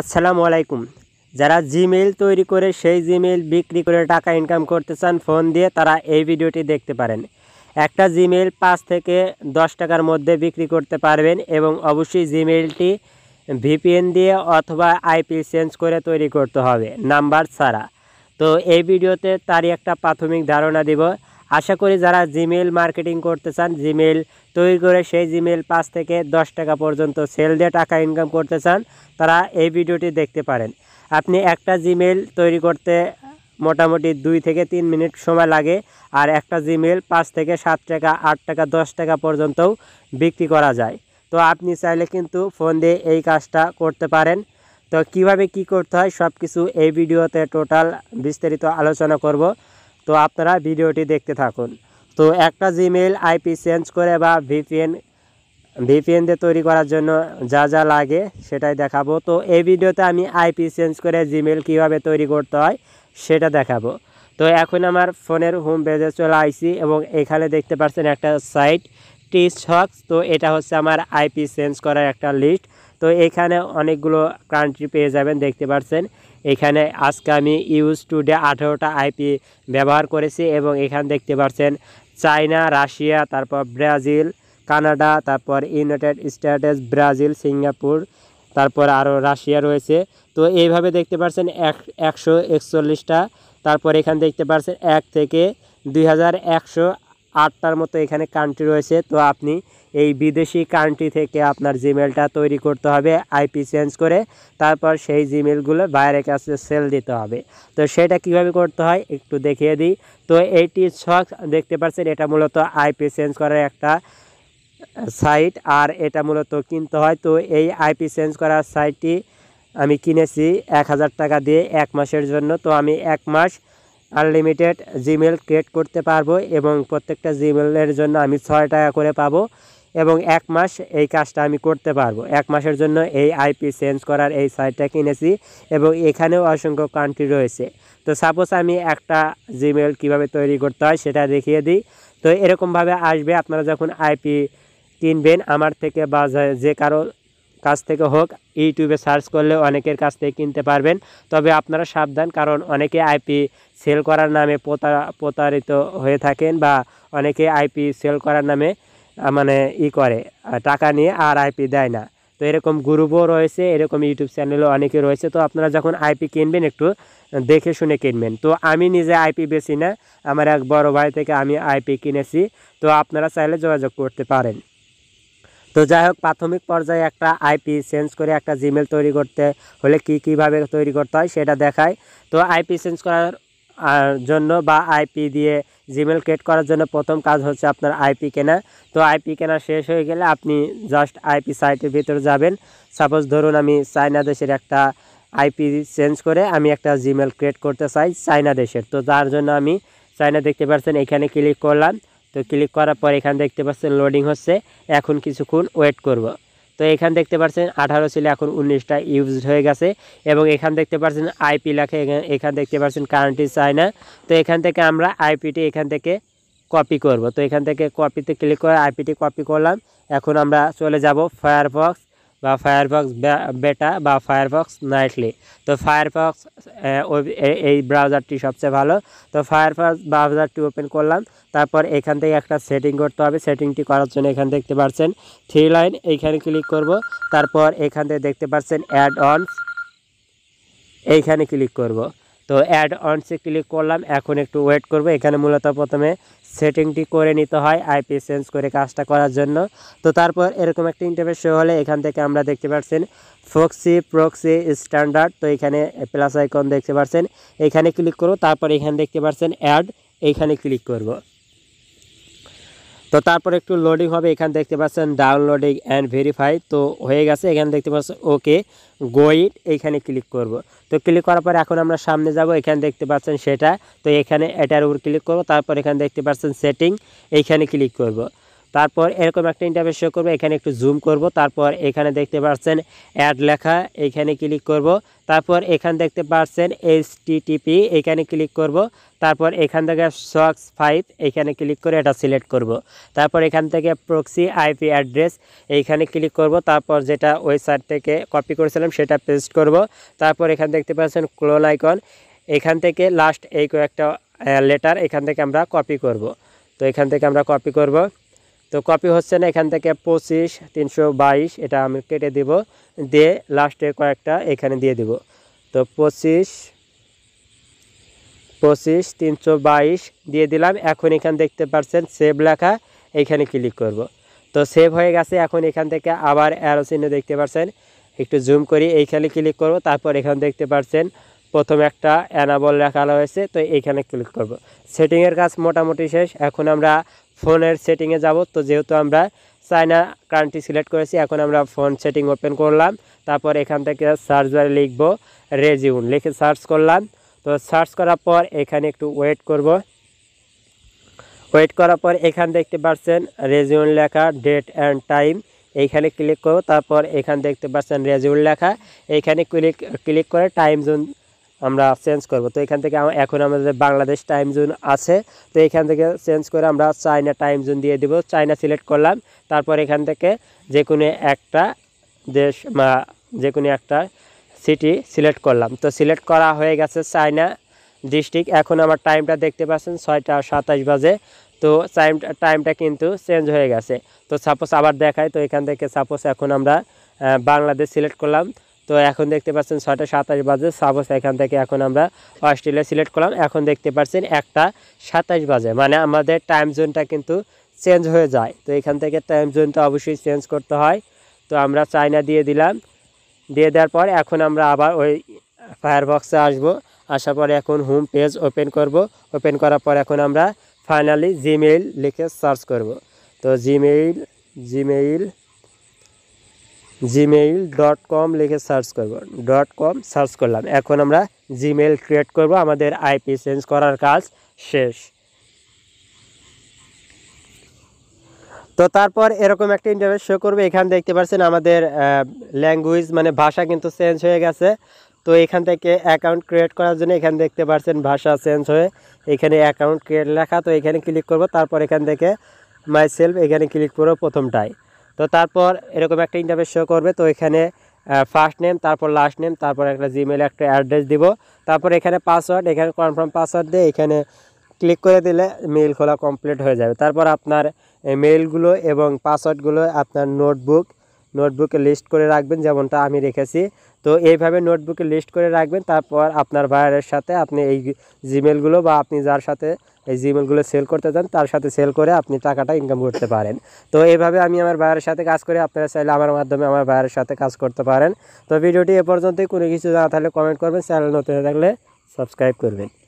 আসসালামু আলাইকুম যারা জিমেইল তৈরি করে সেই জিমেইল বিক্রি করে টাকা ইনকাম করতে চান ফোন দিয়ে তারা এই ভিডিওটি দেখতে পারেন একটা জিমেইল পাঁচ থেকে দশ টাকার মধ্যে বিক্রি করতে পারবেন এবং অবশ্যই জিমেইলটি ভিপিএন দিয়ে অথবা আইপি চেঞ্জ করে তৈরি করতে হবে নাম্বার ছাড়া তো এই ভিডিওতে তারই একটা প্রাথমিক ধারণা দিব আশা করি যারা জিমেল মার্কেটিং করতে চান জিমেল তৈরি করে সেই জিমেল পাঁচ থেকে দশ টাকা পর্যন্ত সেল দিয়ে টাকা ইনকাম করতে চান তারা এই ভিডিওটি দেখতে পারেন আপনি একটা জিমেল তৈরি করতে মোটামুটি দুই থেকে তিন মিনিট সময় লাগে আর একটা জিমেল পাঁচ থেকে সাত টাকা আট টাকা দশ টাকা পর্যন্তও বিক্রি করা যায় তো আপনি চাইলে কিন্তু ফোন দিয়ে এই কাজটা করতে পারেন তো কিভাবে কি করতে হয় সব কিছু এই ভিডিওতে টোটাল বিস্তারিত আলোচনা করব তো আপনারা ভিডিওটি দেখতে থাকুন তো একটা জিমেল আইপি চেঞ্জ করে বা ভিপিএন ভিপিএন দিয়ে তৈরি করার জন্য যা যা লাগে সেটাই দেখাবো তো এই ভিডিওতে আমি আইপি চেঞ্জ করে জিমেল কিভাবে তৈরি করতে হয় সেটা দেখাবো তো এখন আমার ফোনের হোম পেজে চলে আইসি এবং এখানে দেখতে পাচ্ছেন একটা সাইট টি শক্স তো এটা হচ্ছে আমার আইপি চেঞ্জ করার একটা লিস্ট তো এখানে অনেকগুলো কান্ট্রি পেয়ে যাবেন দেখতে পাচ্ছেন এখানে আজকে আমি ইউজ টুডে আঠেরোটা আইপি ব্যবহার করেছি এবং এখানে দেখতে পাচ্ছেন চায়না রাশিয়া তারপর ব্রাজিল কানাডা তারপর ইউনাইটেড স্টেটস ব্রাজিল সিঙ্গাপুর তারপর আরও রাশিয়া রয়েছে তো এইভাবে দেখতে পাচ্ছেন এক একশো একচল্লিশটা তারপর এখানে দেখতে পাচ্ছেন এক থেকে দুই হাজার একশো আটটার মতো এখানে কান্ট্রি রয়েছে তো আপনি এই বিদেশি কান্ট্রি থেকে আপনার জিমেলটা তৈরি করতে হবে আইপি চেঞ্জ করে তারপর সেই জিমেলগুলো বাইরের কাছে সেল দিতে হবে তো সেটা কিভাবে করতে হয় একটু দেখিয়ে দিই তো এইটি শখ দেখতে পাচ্ছেন এটা মূলত আইপি চেঞ্জ করার একটা সাইট আর এটা মূলত কিনতে হয় তো এই আইপি চেঞ্জ করার সাইটটি আমি কিনেছি এক হাজার টাকা দিয়ে এক মাসের জন্য তো আমি এক মাস আনলিমিটেড জিমেল ক্রিয়েট করতে পারবো এবং প্রত্যেকটা জিমেলের জন্য আমি ছয় টাকা করে পাবো এবং এক মাস এই কাজটা আমি করতে পারবো এক মাসের জন্য এই আইপি চেঞ্জ করার এই সাইটটা কিনেছি এবং এখানেও অসংখ্য কান্ট্রি রয়েছে তো সাপোজ আমি একটা জিমেল কিভাবে তৈরি করতে হয় সেটা দেখিয়ে দিই তো এরকমভাবে আসবে আপনারা যখন আইপি কিনবেন আমার থেকে বা যে কারো কাছ থেকে হোক ইউটিউবে সার্চ করলে অনেকের কাছ থেকে কিনতে পারবেন তবে আপনারা সাবধান কারণ অনেকে আইপি সেল করার নামে প্রতারিত হয়ে থাকেন বা অনেকে আইপি সেল করার নামে মানে ই করে টাকা নিয়ে আর আইপি দেয় না তো এরকম গ্রুপও রয়েছে এরকম ইউটিউব চ্যানেলও অনেকে রয়েছে তো আপনারা যখন আইপি কিনবেন একটু দেখে শুনে কিনবেন তো আমি নিজে আইপি বেছি না আমার এক বড় ভাই থেকে আমি আইপি কিনেছি তো আপনারা চাইলে যোগাযোগ করতে পারেন তো যাই হোক প্রাথমিক পর্যায়ে একটা আইপি চেঞ্জ করে একটা জিমেল তৈরি করতে হলে কি কিভাবে তৈরি করতে হয় সেটা দেখায় তো আইপি চেঞ্জ করার জন্য বা আইপি দিয়ে জিমেল ক্রিয়েট করার জন্য প্রথম কাজ হচ্ছে আপনার আইপি কেনা তো আইপি কেনা শেষ হয়ে গেলে আপনি জাস্ট আইপি সাইটের ভিতরে যাবেন সাপোজ ধরুন আমি চায়না দেশের একটা আইপি চেঞ্জ করে আমি একটা জিমেল ক্রিয়েট করতে চাই চায়না দেশের তো যার জন্য আমি চায়না দেখতে পাচ্ছেন এখানে ক্লিক করলাম তো ক্লিক করার পর এখানে দেখতে পাচ্ছেন লোডিং হচ্ছে এখন কিছুক্ষণ ওয়েট করব তো এখান দেখতে পাচ্ছেন আঠারো ছিল এখন উনিশটা ইউজড হয়ে গেছে এবং এখান দেখতে পাচ্ছেন আইপি লেখা এখান দেখতে পাচ্ছেন কারেন্টই চায় না তো এখান থেকে আমরা আইপিটি এখান থেকে কপি করব তো এখান থেকে কপিতে ক্লিক করে আইপিটি কপি করলাম এখন আমরা চলে যাব ফায়ারফক্স বা ফায়ারফক্স বেটা বা ফায়ারফক্স নাইটলি তো ফায়ারফক্স এই ব্রাউজারটি সবচেয়ে ভালো তো ফায়ারফক্স ব্রাউজারটি ওপেন করলাম তারপর এখান থেকে একটা সেটিং করতে হবে সেটিংটি করার জন্য এখানে দেখতে পাচ্ছেন থ্রি লাইন এইখানে ক্লিক করব তারপর এখান থেকে দেখতে পাচ্ছেন অ্যাড অনস এইখানে ক্লিক করব তো অ্যাড অনসে ক্লিক করলাম এখন একটু ওয়েট করব এখানে মূলত প্রথমে সেটিংটি করে নিতে হয় আইপি চেঞ্জ করে কাজটা করার জন্য তো তারপর এরকম একটা ইন্টারভেস শো হলে এখান থেকে আমরা দেখতে পাচ্ছেন ফক্সি প্রক্সি স্ট্যান্ডার্ড তো এখানে প্লাস আইকন দেখতে পাচ্ছেন এখানে ক্লিক করব তারপর এখানে দেখতে পাচ্ছেন অ্যাড এইখানে ক্লিক করব তো তারপর একটু লোডিং হবে এখানে দেখতে পাচ্ছেন ডাউনলোডিং অ্যান্ড ভেরিফাই তো হয়ে গেছে এখানে দেখতে পাচ্ছেন ওকে গোইট এইখানে ক্লিক করব। তো ক্লিক করার পর এখন আমরা সামনে যাব এখানে দেখতে পাচ্ছেন সেটা তো এখানে এটার উপর ক্লিক করব তারপর এখানে দেখতে পাচ্ছেন সেটিং এইখানে ক্লিক করব। তারপর এরকম একটা ইন্টারফেস শো করবে এখানে একটু জুম করব তারপর এখানে দেখতে পাচ্ছেন অ্যাড লেখা এখানে ক্লিক করব তারপর এখানে দেখতে পাচ্ছেন এইচ টিটিপি এখানে ক্লিক করব তারপর এখান থেকে সক্স ফাইভ এখানে ক্লিক করে এটা সিলেক্ট করব। তারপর এখান থেকে প্রক্সি আইপি অ্যাড্রেস এইখানে ক্লিক করব তারপর যেটা ওয়েবসাইট থেকে কপি করেছিলাম সেটা পেস্ট করব তারপর এখানে দেখতে পাচ্ছেন ক্লোন আইকন এখান থেকে লাস্ট এই কয়েকটা লেটার এখান থেকে আমরা কপি করব তো এখান থেকে আমরা কপি করব তো কপি হচ্ছে না এখান থেকে পঁচিশ তিনশো এটা আমি কেটে দিব দিয়ে লাস্টে কয়েকটা এখানে দিয়ে দিব তো পঁচিশ পঁচিশ তিনশো দিয়ে দিলাম এখন এখানে দেখতে পাচ্ছেন সেভ লেখা এখানে ক্লিক করব। তো সেভ হয়ে গেছে এখন এখান থেকে আবার অ্যারো চিহ্ন দেখতে পাচ্ছেন একটু জুম করি এইখানে ক্লিক করব তারপর এখানে দেখতে পাচ্ছেন প্রথম একটা অ্যানাবল রাখা হয়েছে তো এইখানে ক্লিক করব। সেটিংয়ের কাজ মোটামুটি শেষ এখন আমরা ফোনের সেটিংয়ে যাব তো যেহেতু আমরা চায়না কান্ট্রি সিলেক্ট করেছি এখন আমরা ফোন সেটিং ওপেন করলাম তারপর এখান থেকে সার্চ বারে লিখব রেজিউন লিখে সার্চ করলাম তো সার্চ করার পর এখানে একটু ওয়েট করব ওয়েট করার পর এখান দেখতে পাচ্ছেন রেজিউন লেখা ডেট অ্যান্ড টাইম এইখানে ক্লিক করব তারপর এখান দেখতে পাচ্ছেন রেজিউন লেখা এইখানে ক্লিক ক্লিক করে টাইম জোন আমরা চেঞ্জ করব তো এখান থেকে এখন আমাদের বাংলাদেশ টাইম জোন আছে তো এখান থেকে চেঞ্জ করে আমরা চায়না টাইম জোন দিয়ে দেব চায়না সিলেক্ট করলাম তারপর এখান থেকে যে কোনো একটা দেশ বা যে কোনো একটা সিটি সিলেক্ট করলাম তো সিলেক্ট করা হয়ে গেছে চায়না ডিস্ট্রিক্ট এখন আমার টাইমটা দেখতে পাচ্ছেন ছয়টা সাতাশ বাজে তো টাইম টাইমটা কিন্তু চেঞ্জ হয়ে গেছে তো সাপোজ আবার দেখায় তো এখান থেকে সাপোজ এখন আমরা বাংলাদেশ সিলেক্ট করলাম তো এখন দেখতে পাচ্ছেন ছয়টা সাতাশ বাজে সাপোজ এখান থেকে এখন আমরা অস্ট্রেলিয়া সিলেক্ট করলাম এখন দেখতে পাচ্ছেন একটা সাতাশ বাজে মানে আমাদের টাইম জোনটা কিন্তু চেঞ্জ হয়ে যায় তো এখান থেকে টাইম জোনটা অবশ্যই চেঞ্জ করতে হয় তো আমরা চায়না দিয়ে দিলাম দিয়ে দেওয়ার পর এখন আমরা আবার ওই ফায়ারবক্সে আসবো আসার পরে এখন হোম পেজ ওপেন করব ওপেন করার পর এখন আমরা ফাইনালি জিমেইল লিখে সার্চ করব তো Gmail Gmail Gmail dot com লিখে সার্চ করব ডট কম সার্চ করলাম এখন আমরা জিমেইল ক্রিয়েট করব আমাদের আইপি চেঞ্জ করার কাজ শেষ তো তারপর এরকম একটা ইন্টারভিউ শো করবে এখান দেখতে পাচ্ছেন আমাদের ল্যাঙ্গুয়েজ মানে ভাষা কিন্তু চেঞ্জ হয়ে গেছে তো এখান থেকে অ্যাকাউন্ট ক্রিয়েট করার জন্য এখানে দেখতে পাচ্ছেন ভাষা চেঞ্জ হয়ে এখানে অ্যাকাউন্ট ক্রিয়েট লেখা তো এখানে ক্লিক করব তারপর এখান থেকে মাই সেলফ এখানে ক্লিক করবো প্রথমটায় তো তারপর এরকম একটা ইন্টারভেস শো করবে তো এখানে ফার্স্ট নেম তারপর লাস্ট নেম তারপর একটা জিমেল একটা অ্যাড্রেস দিব তারপর এখানে পাসওয়ার্ড এখানে কনফার্ম পাসওয়ার্ড দিয়ে এখানে ক্লিক করে দিলে মেইল খোলা কমপ্লিট হয়ে যাবে তারপর আপনার মেইলগুলো এবং পাসওয়ার্ডগুলো আপনার নোটবুক নোটবুকে লিস্ট করে রাখবেন যেমনটা আমি রেখেছি তো এইভাবে নোটবুকে লিস্ট করে রাখবেন তারপর আপনার ভাইয়ের সাথে আপনি এই জিমেলগুলো বা আপনি যার সাথে এই জিমেলগুলো সেল করতে চান তার সাথে সেল করে আপনি টাকাটা ইনকাম করতে পারেন তো এইভাবে আমি আমার ভাইয়ের সাথে কাজ করি আপনারা চাইলে আমার মাধ্যমে আমার ভাইয়ের সাথে কাজ করতে পারেন তো ভিডিওটি এ পর্যন্তই কোনো কিছু জানা থাকলে কমেন্ট করবেন চ্যানেল নতুন থাকলে সাবস্ক্রাইব করবেন